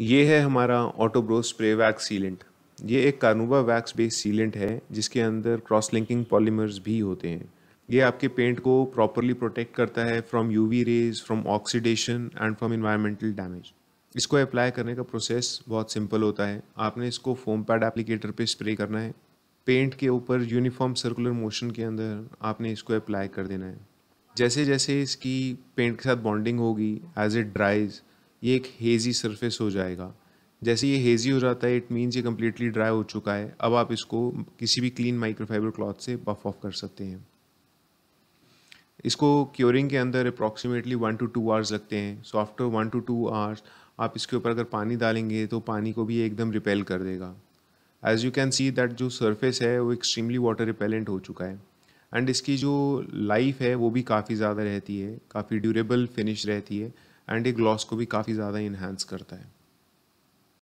ये है हमारा ऑटोब्रो स्प्रे वैक्स सीलेंट ये एक कार्नोवा वैक्स बेस्ड सीलेंट है जिसके अंदर क्रॉस लिंकिंग पॉलीमर्स भी होते हैं ये आपके पेंट को प्रॉपरली प्रोटेक्ट करता है from UV rays from oxidation and from environmental damage इसको अप्लाई करने का प्रोसेस बहुत सिंपल होता है आपने इसको फोम पैड एप्लीकेटर पे स्प्रे करना है पेंट के ऊपर यूनिफॉर्म सर्कुलर मोशन के अंदर आपने इसको अप्लाई कर देना है जैसे जैसे इसकी पेंट के साथ बॉन्डिंग होगी एज इट ड्राइज ये एक हेज़ी सरफेस हो जाएगा जैसे ये हेज़ी हो जाता है इट मीन्स ये कम्प्लीटली ड्राई हो चुका है अब आप इसको किसी भी क्लीन माइक्रोफाइबर क्लॉथ से बफ ऑफ कर सकते हैं इसको क्योरिंग के अंदर approximately one to two hours लगते हैं so after one to two hours आप इसके ऊपर अगर पानी डालेंगे तो पानी को भी एकदम रिपेल कर देगा as you can see that जो सरफेस है वो एक्सट्रीमली वाटर रिपेलेंट हो चुका है एंड इसकी जो लाइफ है वो भी काफ़ी ज़्यादा रहती है काफ़ी ड्यूरेबल फिनिश रहती है एंड ये ग्लॉस को भी काफ़ी ज़्यादा इन्हेंस करता है